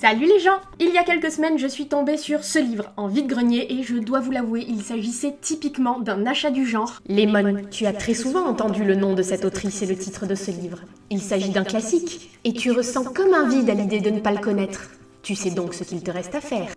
Salut les gens Il y a quelques semaines, je suis tombée sur ce livre en vide-grenier et je dois vous l'avouer, il s'agissait typiquement d'un achat du genre. Lemon, tu as très souvent entendu le nom de cette autrice et le titre de ce livre. Il s'agit d'un classique et tu ressens comme un vide à l'idée de ne pas le connaître. Tu sais donc ce qu'il te reste à faire.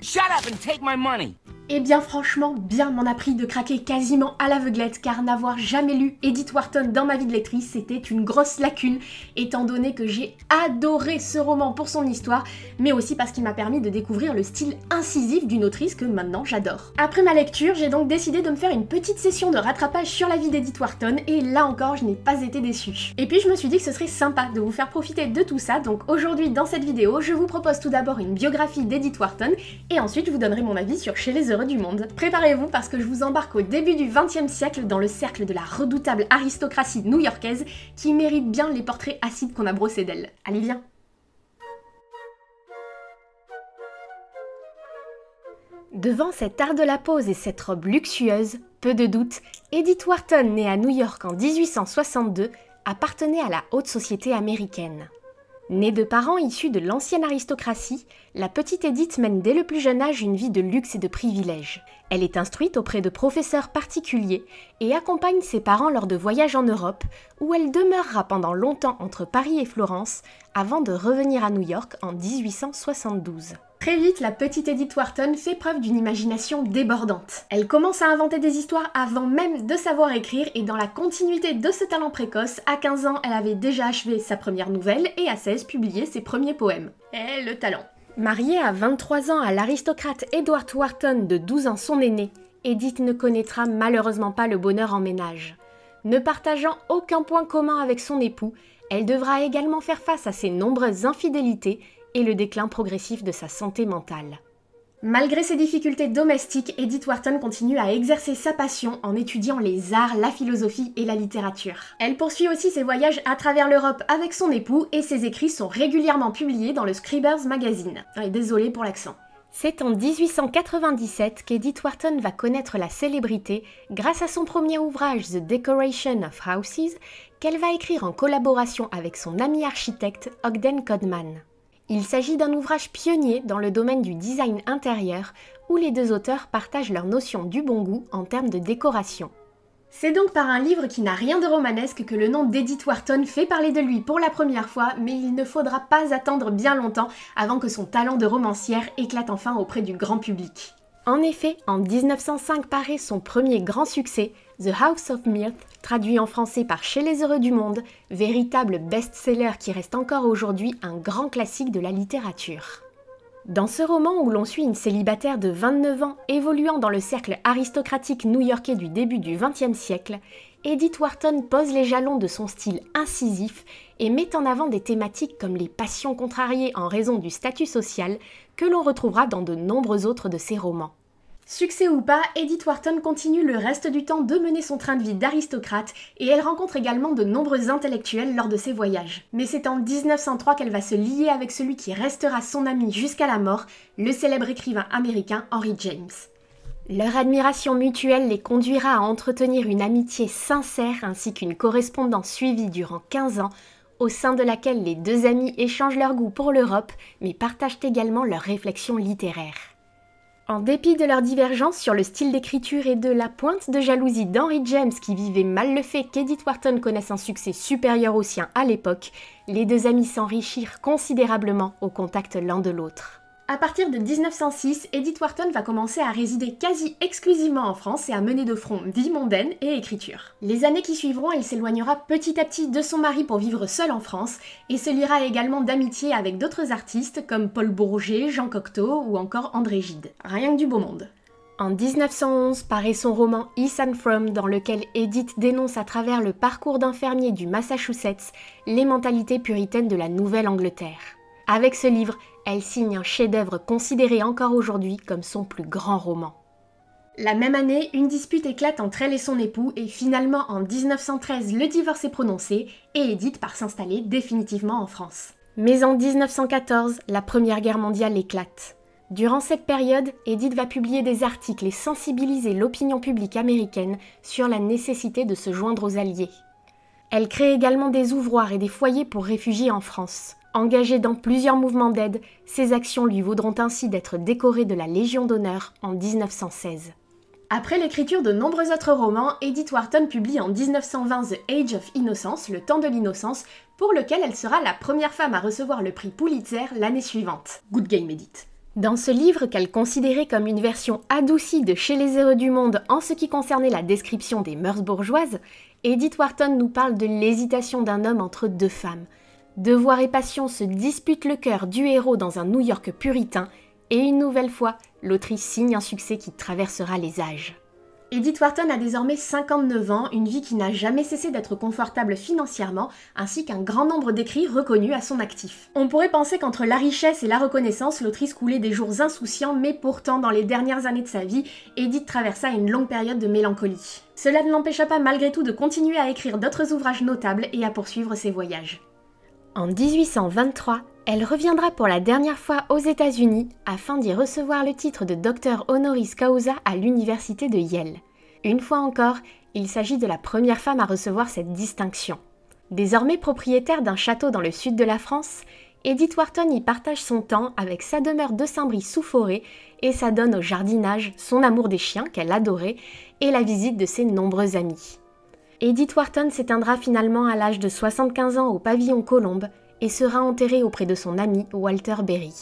Shut up and take my money et eh bien franchement, bien m'en a pris de craquer quasiment à l'aveuglette car n'avoir jamais lu Edith Wharton dans ma vie de lectrice, c'était une grosse lacune étant donné que j'ai adoré ce roman pour son histoire, mais aussi parce qu'il m'a permis de découvrir le style incisif d'une autrice que maintenant j'adore. Après ma lecture, j'ai donc décidé de me faire une petite session de rattrapage sur la vie d'Edith Wharton et là encore, je n'ai pas été déçue. Et puis je me suis dit que ce serait sympa de vous faire profiter de tout ça, donc aujourd'hui dans cette vidéo, je vous propose tout d'abord une biographie d'Edith Wharton et ensuite je vous donnerai mon avis sur Chez les du monde. Préparez-vous parce que je vous embarque au début du XXe siècle dans le cercle de la redoutable aristocratie new-yorkaise qui mérite bien les portraits acides qu'on a brossés d'elle. Allez, viens Devant cet art de la pose et cette robe luxueuse, peu de doute, Edith Wharton, née à New York en 1862, appartenait à la haute société américaine. Née de parents issus de l'ancienne aristocratie, la petite Edith mène dès le plus jeune âge une vie de luxe et de privilèges. Elle est instruite auprès de professeurs particuliers et accompagne ses parents lors de voyages en Europe, où elle demeurera pendant longtemps entre Paris et Florence avant de revenir à New York en 1872. Très vite, la petite Edith Wharton fait preuve d'une imagination débordante. Elle commence à inventer des histoires avant même de savoir écrire et dans la continuité de ce talent précoce, à 15 ans, elle avait déjà achevé sa première nouvelle et à 16 publié ses premiers poèmes. Eh le talent. Mariée à 23 ans à l'aristocrate Edward Wharton de 12 ans son aîné, Edith ne connaîtra malheureusement pas le bonheur en ménage. Ne partageant aucun point commun avec son époux, elle devra également faire face à ses nombreuses infidélités et le déclin progressif de sa santé mentale. Malgré ses difficultés domestiques, Edith Wharton continue à exercer sa passion en étudiant les arts, la philosophie et la littérature. Elle poursuit aussi ses voyages à travers l'Europe avec son époux et ses écrits sont régulièrement publiés dans le Scribner's Magazine. Désolée pour l'accent. C'est en 1897 qu'Edith Wharton va connaître la célébrité grâce à son premier ouvrage The Decoration of Houses qu'elle va écrire en collaboration avec son ami architecte Ogden Codman. Il s'agit d'un ouvrage pionnier dans le domaine du design intérieur où les deux auteurs partagent leur notion du bon goût en termes de décoration. C'est donc par un livre qui n'a rien de romanesque que le nom d'Edith Wharton fait parler de lui pour la première fois, mais il ne faudra pas attendre bien longtemps avant que son talent de romancière éclate enfin auprès du grand public. En effet, en 1905 paraît son premier grand succès, The House of Mirth, traduit en français par Chez les Heureux du Monde, véritable best-seller qui reste encore aujourd'hui un grand classique de la littérature. Dans ce roman où l'on suit une célibataire de 29 ans évoluant dans le cercle aristocratique new-yorkais du début du XXe siècle, Edith Wharton pose les jalons de son style incisif et met en avant des thématiques comme les passions contrariées en raison du statut social que l'on retrouvera dans de nombreux autres de ses romans. Succès ou pas, Edith Wharton continue le reste du temps de mener son train de vie d'aristocrate et elle rencontre également de nombreux intellectuels lors de ses voyages. Mais c'est en 1903 qu'elle va se lier avec celui qui restera son ami jusqu'à la mort, le célèbre écrivain américain Henry James. Leur admiration mutuelle les conduira à entretenir une amitié sincère ainsi qu'une correspondance suivie durant 15 ans au sein de laquelle les deux amis échangent leur goût pour l'Europe mais partagent également leurs réflexions littéraires. En dépit de leur divergence sur le style d'écriture et de la pointe de jalousie d'Henry James qui vivait mal le fait qu'Edith Wharton connaisse un succès supérieur au sien à l'époque, les deux amis s'enrichirent considérablement au contact l'un de l'autre. À partir de 1906, Edith Wharton va commencer à résider quasi exclusivement en France et à mener de front vie mondaine et écriture. Les années qui suivront, elle s'éloignera petit à petit de son mari pour vivre seule en France et se liera également d'amitié avec d'autres artistes comme Paul Bourget, Jean Cocteau ou encore André Gide. Rien que du beau monde. En 1911 paraît son roman East and From dans lequel Edith dénonce à travers le parcours d'infirmier du Massachusetts les mentalités puritaines de la Nouvelle-Angleterre. Avec ce livre, elle signe un chef-d'œuvre considéré encore aujourd'hui comme son plus grand roman. La même année, une dispute éclate entre elle et son époux et finalement en 1913 le divorce est prononcé et Edith part s'installer définitivement en France. Mais en 1914, la Première Guerre mondiale éclate. Durant cette période, Edith va publier des articles et sensibiliser l'opinion publique américaine sur la nécessité de se joindre aux Alliés. Elle crée également des ouvroirs et des foyers pour réfugiés en France. Engagée dans plusieurs mouvements d'aide, ses actions lui vaudront ainsi d'être décorée de la Légion d'honneur en 1916. Après l'écriture de nombreux autres romans, Edith Wharton publie en 1920 The Age of Innocence, Le temps de l'innocence, pour lequel elle sera la première femme à recevoir le prix Pulitzer l'année suivante. Good game Edith. Dans ce livre qu'elle considérait comme une version adoucie de Chez les héros du monde en ce qui concernait la description des mœurs bourgeoises, Edith Wharton nous parle de l'hésitation d'un homme entre deux femmes, Devoir et passion se disputent le cœur du héros dans un New York puritain, et une nouvelle fois, l'autrice signe un succès qui traversera les âges. Edith Wharton a désormais 59 ans, une vie qui n'a jamais cessé d'être confortable financièrement, ainsi qu'un grand nombre d'écrits reconnus à son actif. On pourrait penser qu'entre la richesse et la reconnaissance, l'autrice coulait des jours insouciants, mais pourtant, dans les dernières années de sa vie, Edith traversa une longue période de mélancolie. Cela ne l'empêcha pas malgré tout de continuer à écrire d'autres ouvrages notables et à poursuivre ses voyages. En 1823, elle reviendra pour la dernière fois aux États-Unis afin d'y recevoir le titre de docteur honoris causa à l'université de Yale. Une fois encore, il s'agit de la première femme à recevoir cette distinction. Désormais propriétaire d'un château dans le sud de la France, Edith Wharton y partage son temps avec sa demeure de Saint-Brie-sous-Forêt et sa au jardinage, son amour des chiens qu'elle adorait et la visite de ses nombreux amis. Edith Wharton s'éteindra finalement à l'âge de 75 ans au pavillon Colombe et sera enterrée auprès de son ami Walter Berry.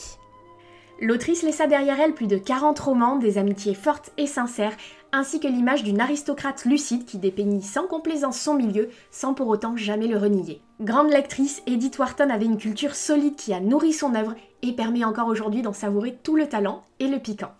L'autrice laissa derrière elle plus de 40 romans, des amitiés fortes et sincères, ainsi que l'image d'une aristocrate lucide qui dépeignit sans complaisance son milieu, sans pour autant jamais le renier. Grande lectrice, Edith Wharton avait une culture solide qui a nourri son œuvre et permet encore aujourd'hui d'en savourer tout le talent et le piquant.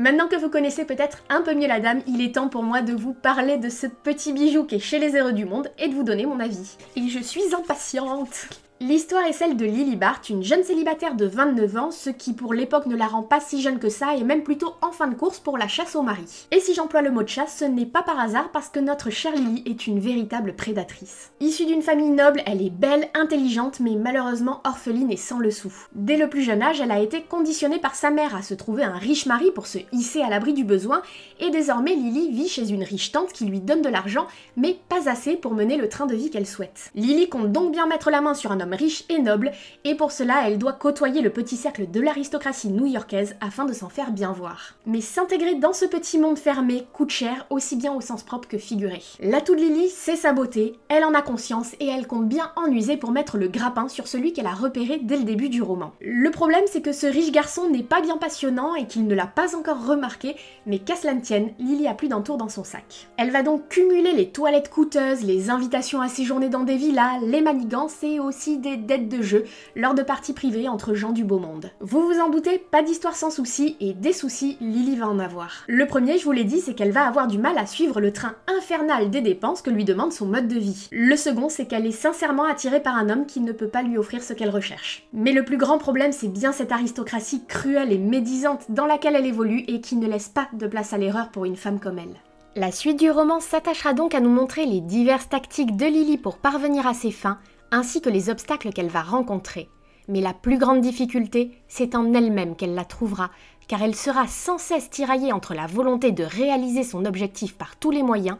Maintenant que vous connaissez peut-être un peu mieux la dame, il est temps pour moi de vous parler de ce petit bijou qui est chez les héros du monde et de vous donner mon avis. Et je suis impatiente L'histoire est celle de Lily Bart, une jeune célibataire de 29 ans, ce qui pour l'époque ne la rend pas si jeune que ça et même plutôt en fin de course pour la chasse au mari. Et si j'emploie le mot de chasse, ce n'est pas par hasard parce que notre chère Lily est une véritable prédatrice. Issue d'une famille noble, elle est belle, intelligente, mais malheureusement orpheline et sans le sou. Dès le plus jeune âge, elle a été conditionnée par sa mère à se trouver un riche mari pour se hisser à l'abri du besoin, et désormais Lily vit chez une riche tante qui lui donne de l'argent, mais pas assez pour mener le train de vie qu'elle souhaite. Lily compte donc bien mettre la main sur un homme riche et noble, et pour cela elle doit côtoyer le petit cercle de l'aristocratie new-yorkaise afin de s'en faire bien voir. Mais s'intégrer dans ce petit monde fermé coûte cher, aussi bien au sens propre que figuré. L'atout de Lily, c'est sa beauté, elle en a conscience et elle compte bien en user pour mettre le grappin sur celui qu'elle a repéré dès le début du roman. Le problème, c'est que ce riche garçon n'est pas bien passionnant et qu'il ne l'a pas encore remarqué, mais qu'à cela ne tienne, Lily a plus d'un tour dans son sac. Elle va donc cumuler les toilettes coûteuses, les invitations à séjourner dans des villas, les manigances et aussi des dettes de jeu lors de parties privées entre gens du beau monde. Vous vous en doutez, pas d'histoire sans soucis et des soucis, Lily va en avoir. Le premier, je vous l'ai dit, c'est qu'elle va avoir du mal à suivre le train infernal des dépenses que lui demande son mode de vie. Le second, c'est qu'elle est sincèrement attirée par un homme qui ne peut pas lui offrir ce qu'elle recherche. Mais le plus grand problème, c'est bien cette aristocratie cruelle et médisante dans laquelle elle évolue et qui ne laisse pas de place à l'erreur pour une femme comme elle. La suite du roman s'attachera donc à nous montrer les diverses tactiques de Lily pour parvenir à ses fins, ainsi que les obstacles qu'elle va rencontrer. Mais la plus grande difficulté, c'est en elle-même qu'elle la trouvera, car elle sera sans cesse tiraillée entre la volonté de réaliser son objectif par tous les moyens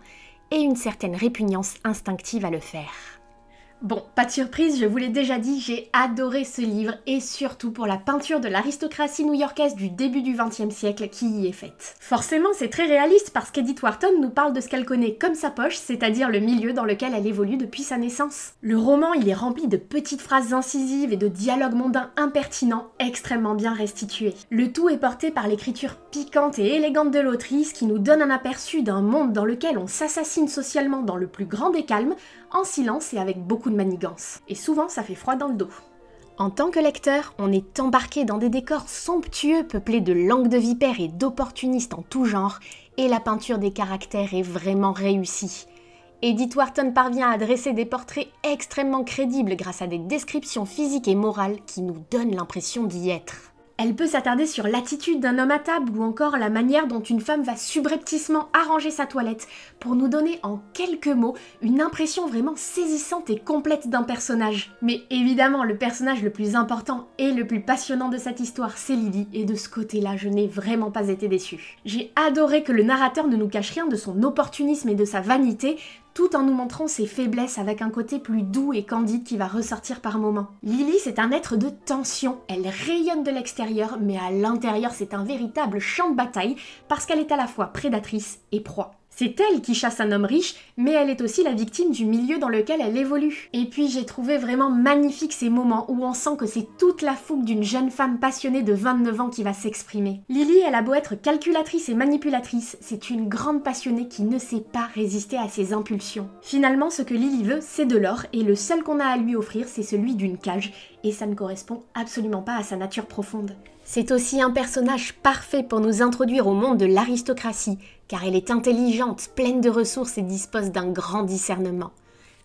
et une certaine répugnance instinctive à le faire. Bon, pas de surprise, je vous l'ai déjà dit, j'ai adoré ce livre et surtout pour la peinture de l'aristocratie new-yorkaise du début du XXe siècle qui y est faite. Forcément, c'est très réaliste parce qu'Edith Wharton nous parle de ce qu'elle connaît comme sa poche, c'est-à-dire le milieu dans lequel elle évolue depuis sa naissance. Le roman, il est rempli de petites phrases incisives et de dialogues mondains impertinents extrêmement bien restitués. Le tout est porté par l'écriture piquante et élégante de l'autrice qui nous donne un aperçu d'un monde dans lequel on s'assassine socialement dans le plus grand des calmes, en silence et avec beaucoup manigance Et souvent, ça fait froid dans le dos. En tant que lecteur, on est embarqué dans des décors somptueux peuplés de langues de vipères et d'opportunistes en tout genre, et la peinture des caractères est vraiment réussie. Edith Wharton parvient à dresser des portraits extrêmement crédibles grâce à des descriptions physiques et morales qui nous donnent l'impression d'y être. Elle peut s'attarder sur l'attitude d'un homme à table ou encore la manière dont une femme va subrepticement arranger sa toilette pour nous donner en quelques mots une impression vraiment saisissante et complète d'un personnage. Mais évidemment, le personnage le plus important et le plus passionnant de cette histoire, c'est Lily, et de ce côté-là, je n'ai vraiment pas été déçue. J'ai adoré que le narrateur ne nous cache rien de son opportunisme et de sa vanité, tout en nous montrant ses faiblesses avec un côté plus doux et candide qui va ressortir par moments. Lily, c'est un être de tension, elle rayonne de l'extérieur, mais à l'intérieur, c'est un véritable champ de bataille parce qu'elle est à la fois prédatrice et proie. C'est elle qui chasse un homme riche, mais elle est aussi la victime du milieu dans lequel elle évolue. Et puis j'ai trouvé vraiment magnifique ces moments où on sent que c'est toute la fougue d'une jeune femme passionnée de 29 ans qui va s'exprimer. Lily, elle a beau être calculatrice et manipulatrice, c'est une grande passionnée qui ne sait pas résister à ses impulsions. Finalement, ce que Lily veut, c'est de l'or, et le seul qu'on a à lui offrir, c'est celui d'une cage, et ça ne correspond absolument pas à sa nature profonde. C'est aussi un personnage parfait pour nous introduire au monde de l'aristocratie, car elle est intelligente, pleine de ressources et dispose d'un grand discernement.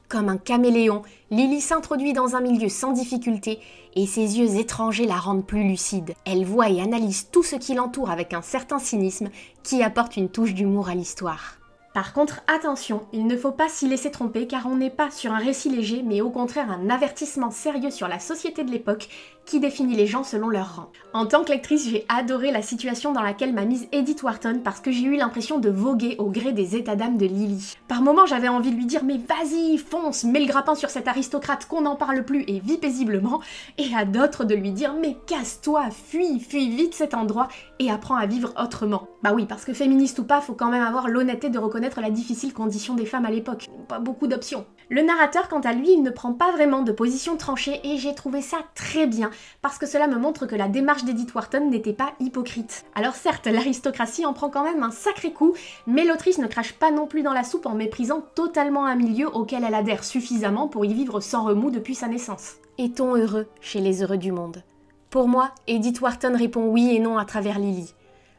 Comme un caméléon, Lily s'introduit dans un milieu sans difficulté et ses yeux étrangers la rendent plus lucide. Elle voit et analyse tout ce qui l'entoure avec un certain cynisme qui apporte une touche d'humour à l'histoire. Par contre, attention, il ne faut pas s'y laisser tromper car on n'est pas sur un récit léger mais au contraire un avertissement sérieux sur la société de l'époque qui définit les gens selon leur rang. En tant que lectrice, j'ai adoré la situation dans laquelle m'a mise Edith Wharton parce que j'ai eu l'impression de voguer au gré des états d'âme de Lily. Par moments, j'avais envie de lui dire mais vas-y, fonce, mets le grappin sur cet aristocrate qu'on n'en parle plus et vis paisiblement, et à d'autres de lui dire mais casse-toi, fuis, fuis vite cet endroit et apprends à vivre autrement. Bah oui, parce que féministe ou pas, faut quand même avoir l'honnêteté de reconnaître la difficile condition des femmes à l'époque. Pas beaucoup d'options. Le narrateur, quant à lui, il ne prend pas vraiment de position tranchée et j'ai trouvé ça très bien, parce que cela me montre que la démarche d'Edith Wharton n'était pas hypocrite. Alors certes, l'aristocratie en prend quand même un sacré coup, mais l'autrice ne crache pas non plus dans la soupe en méprisant totalement un milieu auquel elle adhère suffisamment pour y vivre sans remous depuis sa naissance. Est-on heureux chez les heureux du monde Pour moi, Edith Wharton répond oui et non à travers Lily.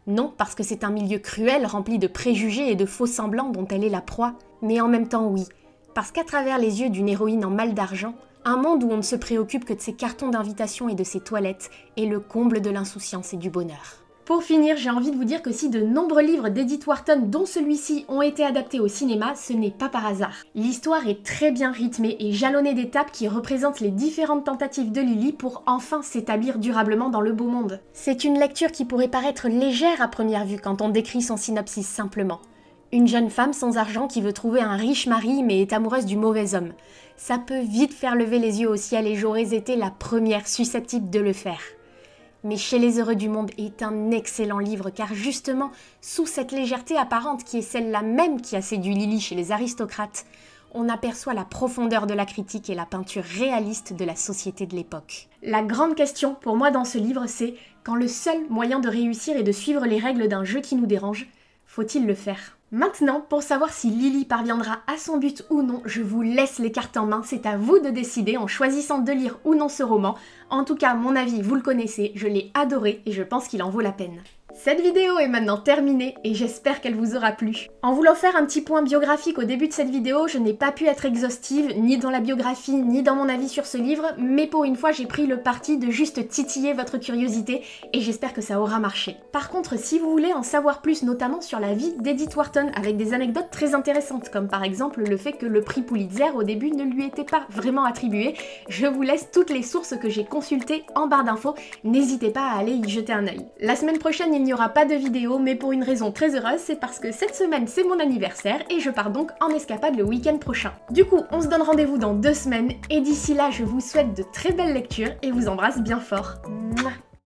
Non, parce que c'est un milieu cruel rempli de préjugés et de faux semblants dont elle est la proie. Mais en même temps, oui, parce qu'à travers les yeux d'une héroïne en mal d'argent, un monde où on ne se préoccupe que de ses cartons d'invitation et de ses toilettes est le comble de l'insouciance et du bonheur. Pour finir, j'ai envie de vous dire que si de nombreux livres d'Edith Wharton, dont celui-ci, ont été adaptés au cinéma, ce n'est pas par hasard. L'histoire est très bien rythmée et jalonnée d'étapes qui représentent les différentes tentatives de Lily pour enfin s'établir durablement dans le beau monde. C'est une lecture qui pourrait paraître légère à première vue quand on décrit son synopsis simplement. Une jeune femme sans argent qui veut trouver un riche mari mais est amoureuse du mauvais homme. Ça peut vite faire lever les yeux au ciel et j'aurais été la première susceptible de le faire. Mais Chez les heureux du monde est un excellent livre car justement, sous cette légèreté apparente qui est celle-là même qui a séduit Lily chez les aristocrates, on aperçoit la profondeur de la critique et la peinture réaliste de la société de l'époque. La grande question pour moi dans ce livre, c'est quand le seul moyen de réussir est de suivre les règles d'un jeu qui nous dérange, faut-il le faire Maintenant, pour savoir si Lily parviendra à son but ou non, je vous laisse les cartes en main, c'est à vous de décider en choisissant de lire ou non ce roman. En tout cas, mon avis, vous le connaissez, je l'ai adoré et je pense qu'il en vaut la peine. Cette vidéo est maintenant terminée et j'espère qu'elle vous aura plu. En voulant faire un petit point biographique au début de cette vidéo, je n'ai pas pu être exhaustive, ni dans la biographie, ni dans mon avis sur ce livre, mais pour une fois j'ai pris le parti de juste titiller votre curiosité et j'espère que ça aura marché. Par contre, si vous voulez en savoir plus notamment sur la vie d'Edith Wharton avec des anecdotes très intéressantes, comme par exemple le fait que le prix Pulitzer au début ne lui était pas vraiment attribué, je vous laisse toutes les sources que j'ai consultées en barre d'infos, n'hésitez pas à aller y jeter un oeil. La semaine prochaine, il il n'y aura pas de vidéo, mais pour une raison très heureuse, c'est parce que cette semaine c'est mon anniversaire et je pars donc en escapade le week-end prochain. Du coup, on se donne rendez-vous dans deux semaines et d'ici là, je vous souhaite de très belles lectures et vous embrasse bien fort.